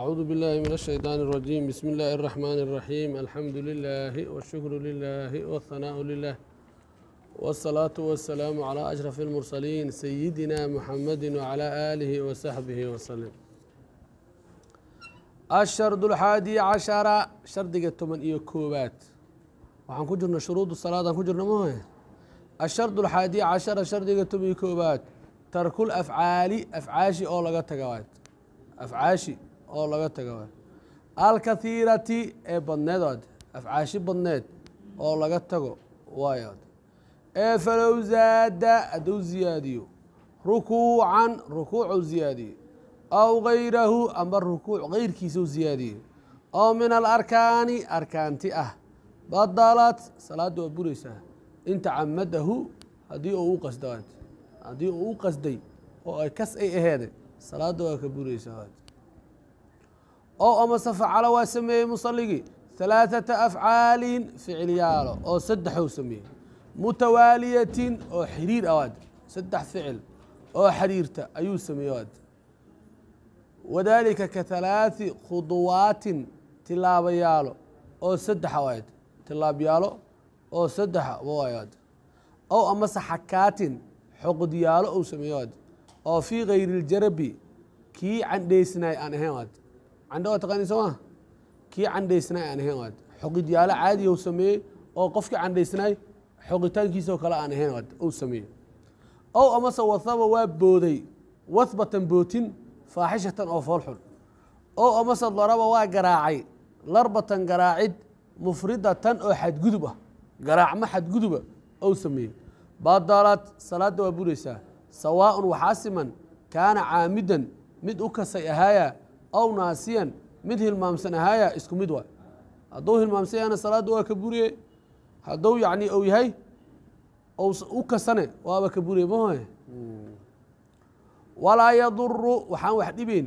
أعوذ بالله من الشيطان الرجيم بسم الله الرحمن الرحيم الحمد لله والشكر لله والثناء لله والصلاة والسلام على أشرف المرسلين سيدنا محمد وعلى آله وصحبه وسلم الشرد الحادي عشر شردق التمن إيو كوبات وحن كجرنا شروط الصلاة كجرنا مهم الشرد الحادي عشر شردق التمن إيو كوبات ترك الأفعال أفعاشي أو لغا تقوات أفعاشي oo laga tago alkathiirati ee badneed od afcaashi badneed oo laga tago waayo ee falow zaada hadduu ziyaadiyo rukuucan rukuucuu ziyaadiyo aw gayrahu amba rukuuc geyrkiisau ziyaadiyo oo min alarkaani arkaanti ah badalat salaadda waa buraysaa inta tacamadahu haddii uu u qasda haddii uu u qasday oo ay kas ay aheede salaadda waa ka buraysaa oo amasefacalo waa sameeyey musalligii halaaثata afcaalin ficilyaalo oo saddex saddexou sameeyey mutawaaliyatin oo xiriir awaad ah saddex ficil oo xiriirta ayuu sameeyey ad wadalika ka halaai khuduwaatin tilaabayaalo oo saddex awaad ah tilaabyaalo oo saddexa ah waayad ow amase xakaatin xoqodyaalo ou sameeyo ad oo fii kayri اljarabi kii candheysnaay aan ahayn ad candho waa taqaani sooma kii candhaysnaay aan ahayn waad xoqidyaalo caadiya u sameeyey oo qofkii candhaysnaay xoqitaankiisoo kale aan ahayn waad uu sameeyey ow amase wahaba waa booday wahbatan bootin faaxishatan oo foolxun ow amase daraba waa garaacay larbatan garaacid mufridatan oo xadgudub ah garaacma xadguduba ou sameeyey baadaalaad salaadda waa buraysaa un waxaa siman kaana caamidan mid u kasay ahaayaa aw naasiyan mid hilmaamsan ahaaya isku mid waa hadduu hilmaamsan yahana salaadda waa ka buriye hadduu yacni ou yahay u kasane waaba ka buriye mahoe walaa yaduru waxaan wax dhibeyn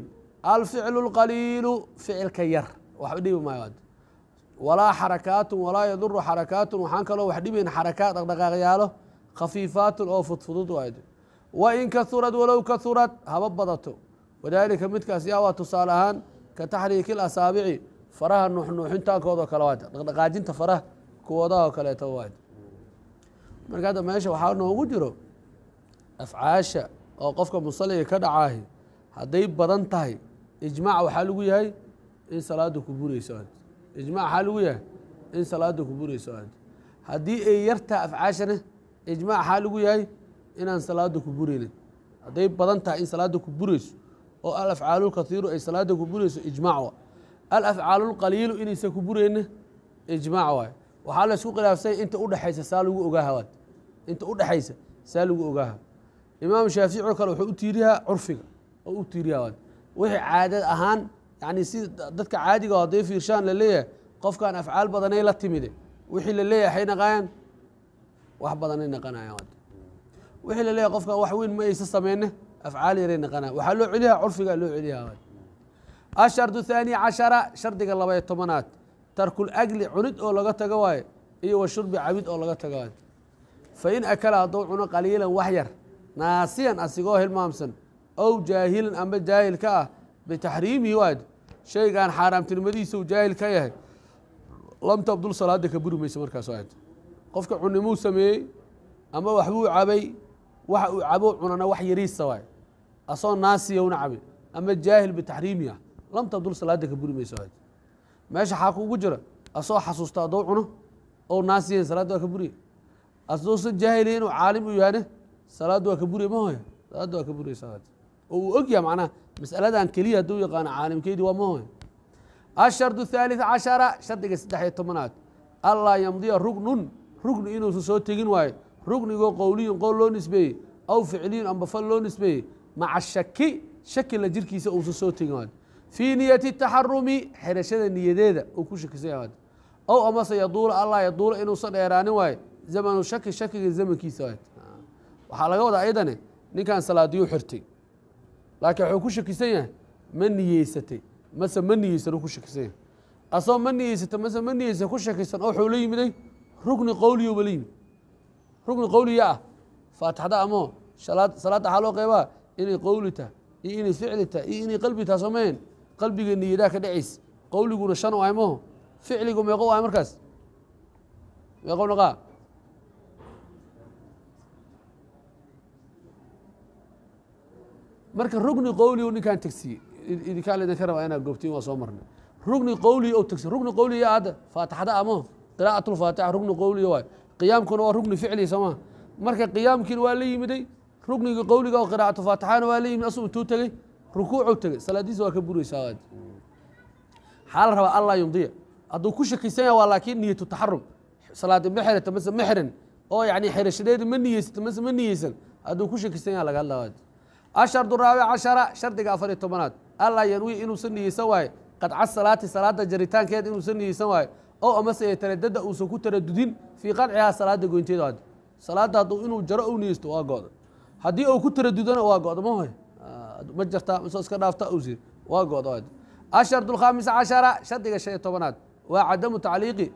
alficlu lqaliilu ficilka yar waxba dhibi maayo ad walaa xarakaatu walaa yaduru xarakaatun waxaan kaloo wax dhibayn xarakaa dhaqdhaqaaqyaalo khafiifaatun oo fudfudud waad wain kahurad walow kahurad haba badato wadaalika midkaas yaa waa tusaale ahaan ka taxriiki اlasaabici faraha nuuxnuuxintaankoodao kale waata dhaqdhaqaajinta faraha kuwoodaoo kaleeto waata marka hadda meesha waxaa noogu jiro afcaasha oo qofka musalliga ka dhacaahi hadday badan tahay ijmaac waxaa lagu yahay in salaada ku burayso aad ijmac waxaa lagu yahay in salaada ku burayso aad haddii ay yartaa afcaashana ijmaac waxaa lagu yahay inaan salaada ku buraynin hadday badan tahay in salaada ku burayso oo alafcaalu lkaiiru ay salaada ku burayso ijmac wa alafcaalu lqaliilu inaysan ku burayna ijmac waay waxaa laysku khilaafsanya inta udhexaysa saa lagu ogaahawaad inta udhexaysa saa lagu ogaaha imaam shaafici oo kale wuxuu u tiiriyaa curfiga oo u tiiriyaa waad wixii caadad ahaan yani si dadka caadiga o hadday fiirshaan la leeyahay qofkan afcaal badanay la timide wixii la hay naqaayaan wax badanay naqanayaan wad wixii la leeyahay wax weyn ma aysa sameynne afcaal yaray naqanaa waxaa loo celiyaha curfigaa loo celiyaha ashardu thaani cashara shardiga labaya tobanaad tarkul agli cunid oo laga tago waayo iyo wa shurbi cabid oo laga tago waayo fa in akala hadduu cuno qaliilan wax yar naasiyan asigoo hilmaamsan ow jaahilan ama jaahil ka ah bitaxriimihi waad shaygaan xaaraamtinimadiisau jaahil ka yahay lam tabdul salaada ka buri maysa markaas aad qofka cunnimuu sameeyey ama waxbuu cabay waxa uu cabo cunana wax yariisa waay asoo naasiya ah una cabin ama jaahil bitaxriimi ah lam tabdul salaada ka buri mayso aad meesha xaaku ugu jira asoo xasuusta adoo cuno ou naasiyayn salaadda waa ka buriye asdousa jaahiliya inuu caalim u yahane salaadda waa ka buriye mahoya salaadda waa ka buriyeysa aad oo uu ogyaha macnaha masaladan keliya hadduu yaqaano caalimkeydii waa mahoya ashardu thalith cashara shardiga saddexiyo tobanaad allaa yamdiya rugnun rugni inuusa soo tegin waayo rugnigoo qowliyun qool loo nisbeeyey aw ficliyun amba loo nisbeeyey maca shaki shakila jirkiisa uusan soo tegin fii niyati taxarumi xirashada niyadeeda uu ku shakisay ow amase yaduula allah yaduula inuusan dheeraanin waayo zamanu shaki shakiga zamankiisa waxaa laga wadaa ayadane ninkan salaadiyuu xirtay laakiin wuxuu ku shakisan yahay ma niyeysatay mase ma niyeysan ku shakisan yahay asagoo ma niyeysata mase ma niyeysa ku shakisan oo wuxuu la yimiday rukni qowliyo la yimid rukni qowliya ah faatixda amoo salaada waxaa loo qeybaa inay qowli iyo inay ficlita iyo inay qalbi taha soo mahayn qalbigeena ka dhacays qowliguna shan u ay maho ficligu meeqo u ay markaas meeqo naqaa marka rugni qowligu ninkaan tegsiye idinkaan laydinka raba inaad goobtiin waa soo marnay rugni qowliga ou tegsiy rugni qowliga hadda faatixada ah maho qiraa'atulfaatixa rugni qowliga waayo qiyaamkuna waa rugni ficli soo maha marka qiyaamkiina waa la yimiday rugnigii qowliga oo faatixaana waa leeyimi asu intuu tegey rukuucuu tegey salaadiisa waa ka buraysaa waxaa la rabaa allaa yumdiya hadduu ku shakisan yaha waa laakiin niyatu taxarum salaadi ma xirata mase ma xirin oo yani xirashadeedi ma niyeysata mase ma niyeysan hadduu ku shakisan yaha laga hadlaa ashardu raabic cashara shardiga afar iyo tobanaad allaa yanwiy inuusan niyeysan waayo qadca salaati salaada jaritaankeed inuusan niyeysan waayo ow amase taradada uusan ku taradudin fii qancihaa salaada goynteeda salaada hadduu inuu jaro u niyeysto waa go-da haddii uu ku taradudana waa go'da ma hoy ma jirta misoo iska dhaafta usi waa go'da ashart alkhamis cashara shardiga shan iyo tobanaad waa cadamu tacliiqi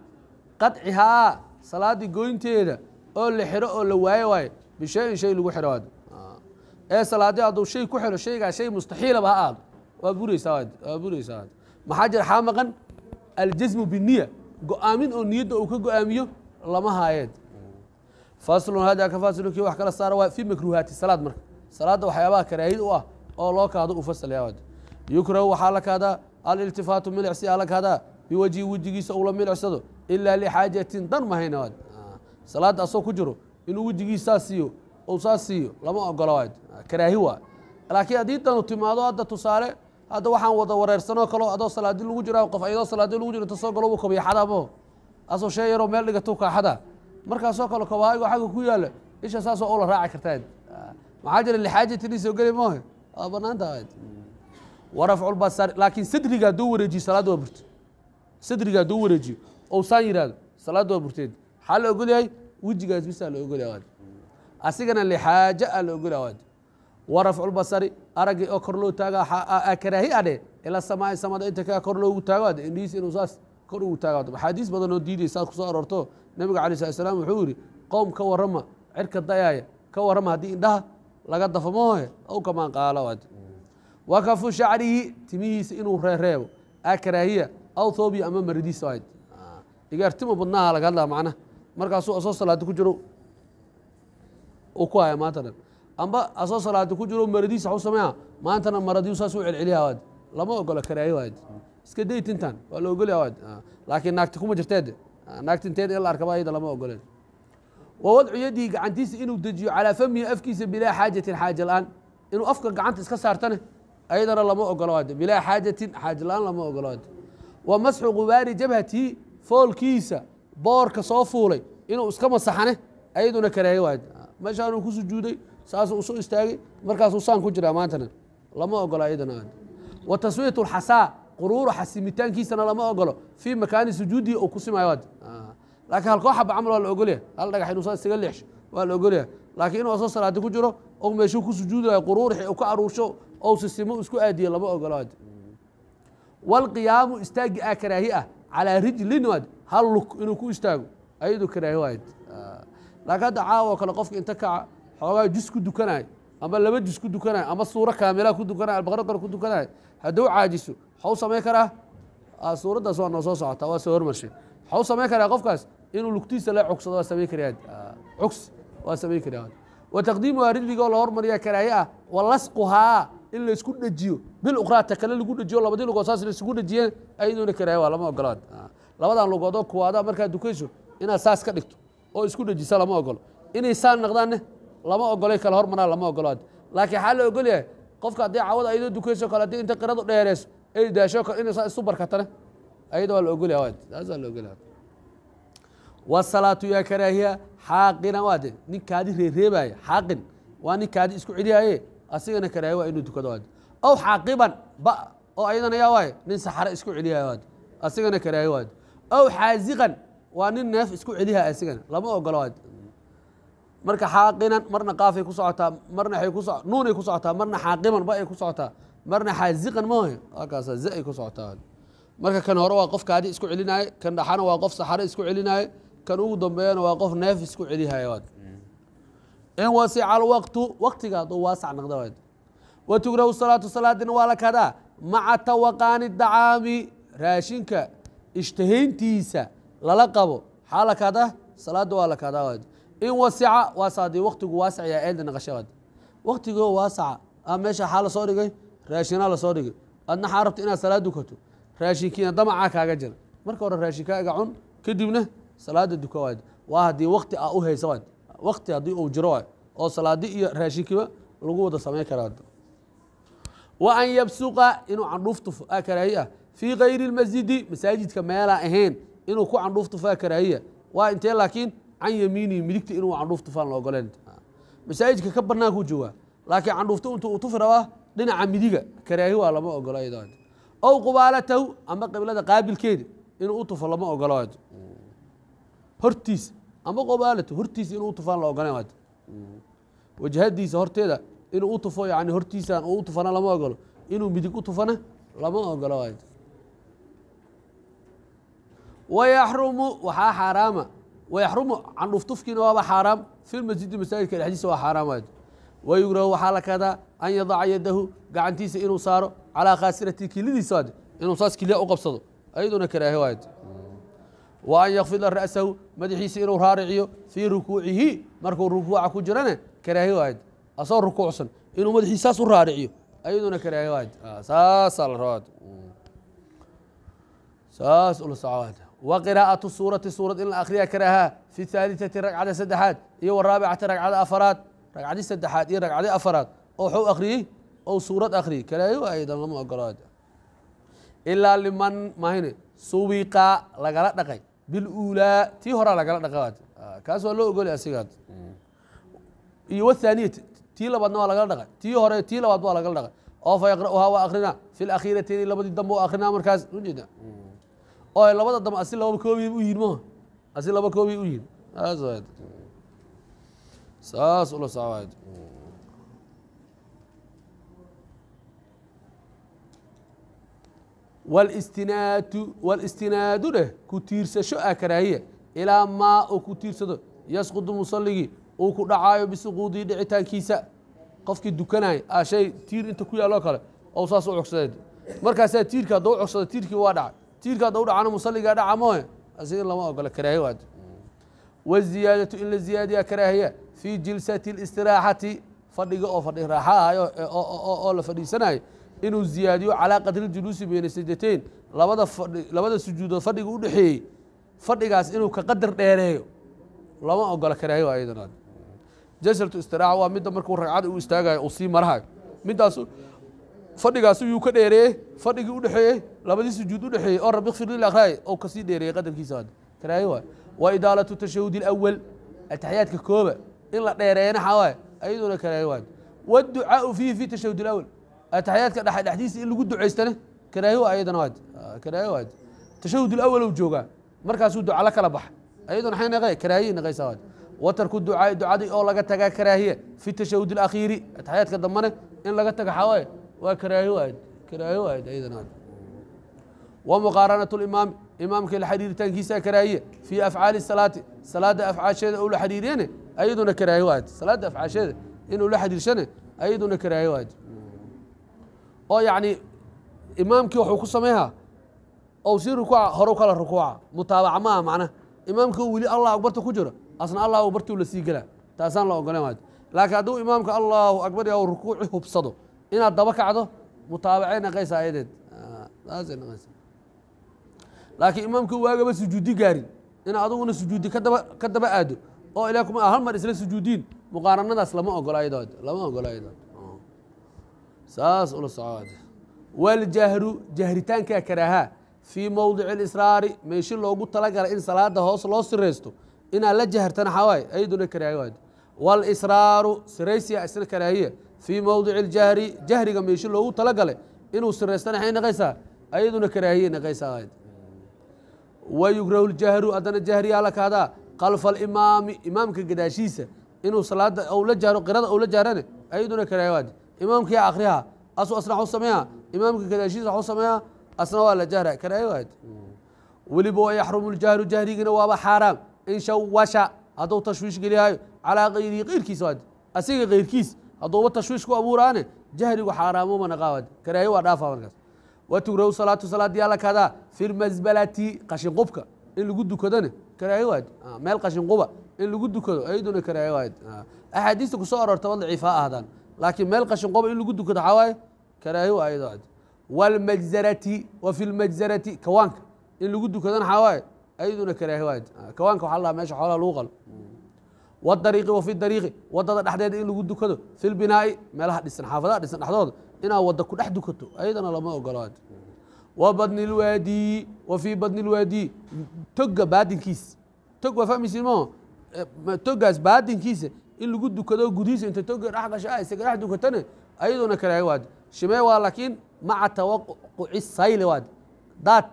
qadcihaa salaadii goynteeda oo la xiro oo la waayo waayo bishayin shay lagu xiro waad ee salaadi hadduu shay ku xiro shaygaa shay mustaxiilaba ha ahaado waa buraysaa waad waa buraysaa waad maxaa jira xaa maqan aljasmu biniya go'aamin oo niyadda uu ka go'aamiyo lama haayeen faslun hada ka fasilun kii wax kala saara waa fi makruhaati salaad marka salaada waxyaabaha karaahid u ah oo loo kaado uu fasilyaawad yukrahu waxaa la kaadaa aliltifaatu milicsi aa la kaadaa biwajhi wejigiisa uula milicsado ilaa lixaajatin dan mahayna waad salaadda ku jiro inuu wejigiis saas siiyo uu saas siiyo lama ogolo waad karaahi waa laakiin haddii danu timaado hadda tusaale hadda waxaan wada wareersanoo kaleo adoo salaadi lagu jiraa qof ayadoo salaadi lagu jiro inta galo uu kabiyo xadaamaho asoo shee yaroo meel dhigatuu kaaxada markaasoo kale kawaayigo xagga ku yaalla isha saasoo ula raaci kartaa maxaa jira lixaajatini soo geli maaha waa bannaanta wa rafculbasar laakiin sadriga hadduu wareejiyo salaadda waa burto sadriga hadduu wareejiyo ousaan yidhahdo salaadda waa burteed maxaa la ogolyahay wejigaas bisaa la ogolyahay asigana lixaaje aa la ogolyahay waad wa araggii oo kor loo taaga karaahi adhe ila samaa'i samada inta kaa kor loogu taago indhihiis inuu saas kor ugu taagaato axaadiis badan oo diidaysa aad kusoo aroorto nebiga alai slat slam wuxuu yidhi qowm ka warama cirka dayaaya ka warama haddii indhaha laga dafo moohe kamaan qaala wa kafu shacrihi timihiisa inuu reereebo akraahiya aw thoobiya ama maradiisa ahayd igaartimo badnaha laga hadlaa macnaha markaasuu asoo salaada ku jiro uu ku haya maanta amba asoo salaada ku jiro maradiisa waxu sameeya maantana maradiyu celceliya waad lama ogolo karaahiyo waad iska day tintan waa la ogolya ah, laakiin naagti kuma jirteede ah, naagti inteed in la arkaba ayada lama ogoleen wa wadcu yadihi gacantiisa inuu dejiyo calaa famihi afkiisa bilaa xaajatin xaaja la-aan inuu afka gacanta iska saartane ayadana lama ogolo waade bilaa xaajatin xaaja la-aan lama ogolo waade wa masxu gubaari jabhatihi foolkiisa boorka soo fuulay inuu iska masaxane ayaduna kareeya waade ah, meeshaanuu ku sujuuday saasuu usoo istaagay markaasuu saan ku jiraa maantana lama ogolo ayadana waade wa taswiyat lxasaa quruura xasimitaankiisana lama ogolo fii makaani sujuudihi uu ku simayo waad laakiin halkoo xaba camal waa la ogolyahay hal dhagax inuu saa isaga leexsho waa la ogolyahay laakiin inuu asoo salaadi ku jiro ou meeshuu ku sujuudilayo quruurixi uu ka aruursho ou sisimo isku aadiyo lama ogolo waad waalqiyaamu istaagi a karaahi ah calaa rijlin waad hal lug inuu ku istaago ayadu karaahi waad laakiin hadda caawo kale qofka inta kaca xoogaa jus ku dukanayo ama laba jus ku dukanayo ama suuro kaamilaa ku dukanayo albaqraqar ku dukanayo hadduu caajiso waxaa u samayn karaa suuraddaas waa noo soo socotaa waa soo hormarshay waxaa samayn karaa qofkaas inuu lugtiisa la cogsado waa samayn karaa cogsi waa samayn karaa wa taqdiimuhaa ridligoo la hormariya karaaye ah wa in laysku dhejiyo biluqraata kale lagu dhejiyo labadii lugood saas laysugu dhejiyeen ayadoona karaaye waa lama ogolaan labadan lugoodoo kuwaadaa markaad dukayso inaad saas ka dhigto oo isku dhejisa lama ogolo inay saan naqdaanne lama ogolay kala hormaraan lama ogolo laakiin waxaa la ogolyahay qofka haddii cawada ayadoo dukayso kale haddii inta qiradu dheereyso eri daasho kor inay saa isu barkatana ayada waa la ogolya waa taas waa la ogolya wasalaatu waa de isku celiyaaye asigana karaahiya waa marka xaaqinan marna qaafay ku socotaa marna ay ku so nuunay ku socotaa marna xaaqiban ba ay ku socotaa marna xaaziqan maohe halkaasaa za ku socotaa marka kan hore waa qof kaadi isku celinaaye kan dhaxana waa qof saxare isku celinaaye kan ugu dambeeyana waa qof neef isku celihaye in wasica alwaqtu waktiga hadduu waasac noqda waad watugrahu salaatu salaadina waa la kadaa maca tawaqaani dacaami raashinka ishtahayntiisa lala qabo xaa la kada salaada waa la kadaa waad in wasica waasaa dii waktigu waasacyaa eelda naqasha waad waasaca a meesha xaa la soo dhigay raashinaa lasoo dhigay adna xaa rabta inaad salaad dukato raashinkiina damacaa kaaga jira marka hore raashinkaaga cun kadibna salaada duka waad waa haddii wakti aa u haysa waad wakti haddii uu jiro waay oo salaadi iyo raashinkiba lagu wada samayn karaa wa an yabsuqa inuu candhuuf tufaa karaahiya ah. fii kayri lmasjidi masaajidka meelaa ahayn inuu ku candhuuf tufaa karaahiya ah. waa intee laakiin can yamiinihi midigta inuu candhuuf la ogoleen masaajidka ka bannaankuu joogaa laakiin candhuufta intu uu tufi rabaa dhinaca midiga karaahi waa lama ogolo iyadoo ow qubaalatahu ama qiblada qaabilkeeda inuu u tufo lama ogolo hortiisa ama qubaalatahu hortiisa inuu utufaan la ogolan wajhadiisa horteeda inuu u tufo yani hortiisaan uu tufana lama ogolo inuu midig u tufana lama ogolo wayaxrumu waxaa xaaraama wayaxrumu candhuftufkiina waaba xaaraam filmasjidi masaajidka dhexdiisa waa xaaraam wayugrahu waxaa la kadaa an yadaca yadahu gacantiisa inuu saaro calaa khaasirati kilidiisa inuu saas kiliya u qabsado ayaduna karaahe waad wa an yakfida ra'sahu madaxiisa inuu raariciyo fii rukuucihi markuu rukuuca ku jirana karaahe waad asoo rukuucsan inuu saas u raariciyo ayaduna karaahe waad saasaa la rabaad saas ula socowaad wa qiraa'atu suurati suurad in la akhriya karaahaa fi haalitati ragcada saddexaad iyo waraabicati ragcada afaraad ragcadii saddexaad iyo ragcadii afaraad oo waxuu akhriyey ou suurad akhriyey kaleeyo aydan lama ogolo ilaa liman mahine suwiqa lagala dhaqay biluulaa tii horaa lagala dhaqay ah, kaas waa loo ogolay asigaad iyo wathaaniyati tii labaadna waa lagala dhaqay tii hore tii labaadba waa lagala dhaqay oo fa yaqra'uhaa waa akrinaa fi lakhiiratayni labadii dambe waa akrinaa markaas ujeeda oo labada dambe asi lababa koobiy u yihin maha asi laba koobiy u yihin saas ula socwayd wاlاstinaadu dheh ku tiirsasho a karaahiya ilaa maa uu ku tiirsado yasqudu musalligii uu ku dhacaayo bisuquudii dhicitaankiisa qofkii dukanaya a shay tiir inta ku yaalloo kale oo saas u cogsada markaasaa tiirka haddau cogsada tiirkii waa dhacay tiirka haddau dhacana musalligaa dhaca mooye asiga lama ogola karaahiya waad wاziyaadaةu in la ziyaadiya karaahiya fii jilsati listiraaxati fadhiga oo fadhi raaxa ayo oo la fadhiisanayo inuu ziyaadiyo calaa qadri juluusi bayna sajdateyn labada fadhi labada sujuudood fadhiga u dhexeeyey fadhigaas inuu ka qadar dheereeyo lama ogola karaayo ayadana jasaltu istiraaxa waa midda markuu ragcad u istaagayo uu sii maraayo middaas fadhigaasi yuu ka dheereeyey fadhigii u dhexeeyey labadii sujuud u dhexeeyey oo oh, rabbi kfir lilakhraay oo kasii dheereeyey qadarkiisa hadda karaayo waay wa idaalatu tashahudi alawal ataxiyaadka kooba in la dheereeyana xawaaye ayaduna karaayo waay waadducaau fiihi fi tashahudi alawal ataxyaadka dhe dhexdiisa in lagu ducaystane karaahiwa ayadana waad karaahi waad tashahud اlawal joogaa markaasuu duca la kala baxa ayadoo maxay naqe karaahiya naqaysaa waad watarku ducaai ducadii oo laga tagaa karaahiya fi tashahud اlakhiiri ataxyaadka dambane in laga taga xawaaye waa karaahi waad karaahi waad ayadana waad wamuqaaranat limaami imaamka la xariiritaankiisa karaahiya fii afcaali salaati salaada afcaasheeda ou la xariiriyane ayaduna karaahi waad salaada afcaasheeda inuu la xariirshane ayaduna karaahi waad oo yacni imaamkii waxuu ku sameyha ou sii rukuuca horu kala rukuuca mutaabaca ma macna imaamkii u weli allah akbarta ku jiro asna allah akbartuu la sii gelaa taasaan la ogolan waayo laakiin hadduu imaamka allahu akbar ya rukuuci hubsado inaad daba kacdo mutaabacay naqaysa ayadeed saasay ah, naqaysa laakiin imaamkii waagaba sujuudi gaarin in adiguna sujuudi kadaba ka daba aado oo ilaah kuma hal mar isla sujuudiin muqaaranadaas lama ogola ayadoo lama ogola saas ula socod waljahru jahritaanka karaaha fii mowdici اlisraari meeshi loogu talagalay in salaada hoos loo siraysto inaad la jahartana xawaaye ayaduna karaahi waad wاlsraaru siraysiya isna karaahiya fii mowdici اljahri jahriga meeshi loogu talagalay inuu siraystana xay naqaysaa ayaduna karaahiya naqaysaa waad wayugrahu ljahru haddana jahriyaa la kahdaa kalfa alimaami imaamka gadaashiisa inuu salaada la jahro qirada la jahrane ayaduna karaahi waad imaamkii akriha asu asna waxu sameeya imaamkii kadaashiisa waxu sameeya asna waa la jahra kana weliba wa yaxrumu ljahru jahrigiina waaba xaaraam in shawasha hadduu tashwiish geliyayo calaa kayrihi keyrkiisa waad asiga keyrkiis hadduuba tashwiish ku abuuraane jahrigu xaaraamuma naqaawad karaayo waa dhaafa markaas watugrahu salaatu salaadii alla kadaa fi lmasbalati qashinqubka in lagu dukadona karaayo waad meel qashinquba in lagu dukado ayaduna karaayo waad axaadiista kusoo aroorta daciifa ahdaan laakiin meel qashin qoba in lagu dukado waxaa waaye karaahiyo waa iyadoo cad wa fi lmajzarati kawaanka in lagu dukadana waxaa ayaduna karaahi waa cad kawaanka waxa la meesha xoolaha lagu qalo wاdariiqi wa fi dariiqi wadada dhexdeeda in lagu dukado fi lbinaa'i meelaha dhisan xaafadaha dhisan dhexdooda inaad wadda ku dhex dukato ayadana lama ogolo cad wa badni lwaadiyi wa fii badni lwaadii toga baadinkiisa tog waa fahmaysiin moo togaas baadinkiisa in lagu dukado gudihiisa inta toga ah, dhex ayaduna karaayo waad shimee waa laakiin maca tawaquci sayle waad daad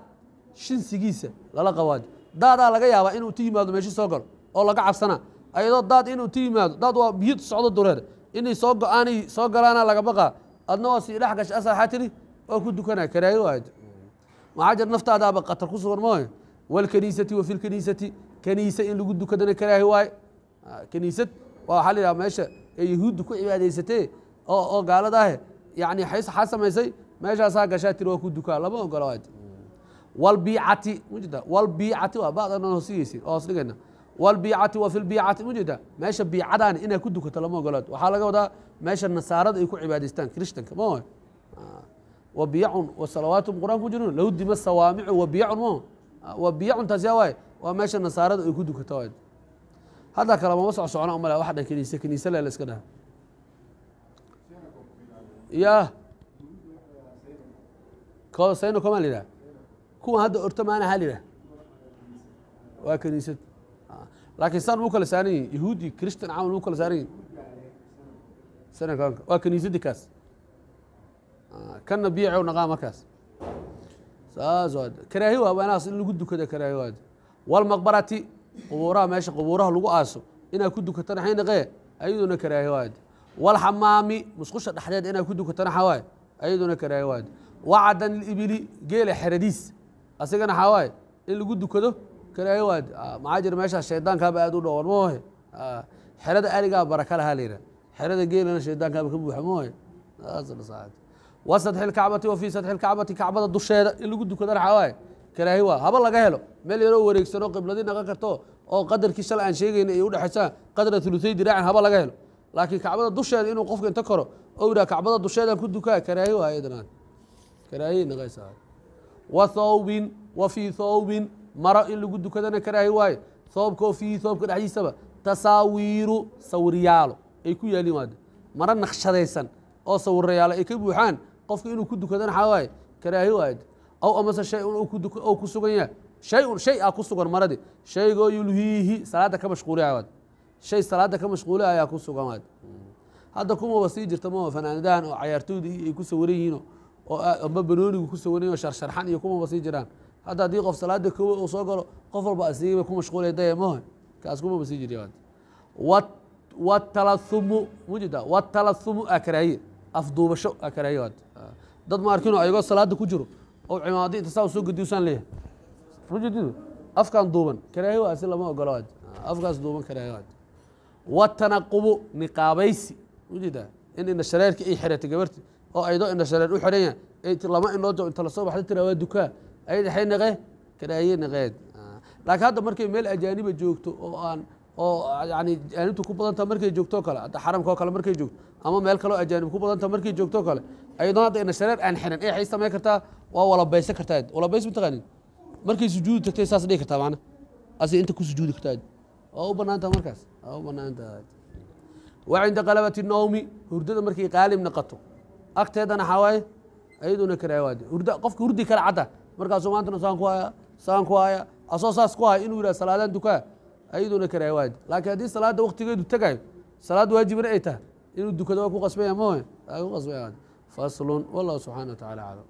shinsigiisa lala qawaad daadaa laga yaabaa inuu ti yimaado meeshii soo galo oo laga cabsanaa ayadoo daad inuu ti yimaado daad waa biyo socdo dureed inay soo go-aanay soo galaana laga baqaa adna waa sii dhex gasha asalxaa tiri waa ku dukanaa karaayo waad maxaa jir naftaadaaba qatar ku sugan mooyo walkaniisati wa fi kaniise in lagu dukadana karaahi waaye ah, kaniisad waxa la yidhaha meesha ee yahuuddu ku cibaadaysatee oo gaalada ahe yani xaa samaysay meeshaasaa gashaa tiri waa ku dukaa lama ogola waad walbiicati mujirta walbiicati waa bacdan aan hoosdhigaysin oo hoosdhigayna walbiicati wa fi lbiicati meesha biicadaan inaa ku dukato lama ogolaad waxaa laga wadaa meesha nasaarada ay ku cibaadaystaan krishtanka ma wa biyacun wa salawaatum quraan ku jirun lahu dima sawaamicu wa biyacun ma wa biyacun taas yaa waa meesha nasaarada ay ku dukato waad hadda kale mama soc socna umale wax dhan kiniise kiniise le la iska dhaha ya kooda sayno koma la yidhaha kuwan hadda orto maana ha la yidhaha waa kiniisad laakiin san wuu kala saaran yihin yahuudi christian camal wuu kala saaran yihin sanaka waa kiniisadii kaas kanna biicow naqaa markaas saas waa karaahi waa inaas in lagu dukada karaahi waa walmaqbarati qubuuraha meesha qubuuraha lagu aaso inaad ku dukatana xaynaqee ayaduna karaahe waad walxamaami musqusha dhexdeed inaad ku dukatana xawaaye ayaduna karaahe waad wacadan ilibili geela xeradiis asigana xawaaye in lagu dukado karaahe waad ah, maxaa jira meeshaas shaydaankaaba aad u dhowan moohe ah, xerada arigaa baraka la yidhaha xerada geelana shaydaankaaba ka buuxa moohe wasadxilkacbati wa fii sadxilkacbati kacbada dusheeda in lagu dukadana xawaaye karaahi waa haba laga helo meel yaroo wareegsanoo qibladii naqan karto oo qadarkii shala aan sheegayna ay u dhexaysaa qadra ulutay diraacin haba laga helo laakiin kacbada dusheeda inuu qofka inta karo oo yidhaha kacbada dusheedaan ku dukaa karaahi waa ayadana karaahiy naqaysaa wa thawbin wa fii thoobin maro in lagu dukadana karaahi waaye thoobkaoo fiihi thoobka dhexdiisaba tasaawiiru sawiryaalo ay ku yaaliin waade maro naqshadaysan oo sawirayaalo ay ka buuxaan qofka inuu ku dukadana waxaa waaye karaahi waayade aw amase shay-un ou ku sugan yahay shay shay aa ku sugan maradi shaygoo yulhiihi salaada ka mashquuliawaad shay salaada ka mashquuli ayaa ku sugan waad hadda kumaba sii jirta maba fanaanidahan oo cayaartoydii ay ku sawiran yihiin oo ama ah, banoonigu ku sawiran oo sharsharxan iyo kumaba sii jiraan hadda haddii qof salaada koowa uu soo galo qof walba asiiba ku mashquulay daya maho kaas kumaba sii jirya waad watalathumu mujida watalathumu aa karaaye afduubasho aa karaaye waad dad ma arkino ayagoo salaada ku jiro oo cimaamada inta soo gudiyusaan leeyahay majeedidu afkan duuban karaahiyo asi lama ogolo afkaas duuban karaahiyo watanaqubu niqaabaysi majeedaa in indha ay xiratay gabarti oo aydoo indha u xiran yahay lama indhood inta lasoo baxda tiraa waa dukaa ay dhaxay naqee karaahiye naqeed laakiin hadda markay meel ajaaniba joogto oo aan oo yani ajaanibtu ku badanta markay joogtoo kale hadda xaramka oo kale markay joogto ama meel kaleo ajaanib ku badanta markay joogtoo kale ayadoo hadda indha aan xiran ee hay samey kartaa waa walabaysan kartaa walabays mataqaanid markay sujuudi tagtay saas dhihi kartaa maana asi inta ku sujuudi kartaa waa u bannaan markaas waa u bannaan wa cinda qalabati nawmi hurdada markay qaalib naqato agteedana waxaa waaye iyaduna hurda qofka hurdi kala cadda markaasuu maantana saan ku haya saan ku haya asoo saas ku haya inuu yidhaha salaadan dukaa iyaduna karaawaadi laakiin haddii salaadda waktigeedu tagayo salaad waajibna ay tahay inuu dukado waa ku qasbaya ma way ku qasbaya faslun wallahu subxana wa tacala aclam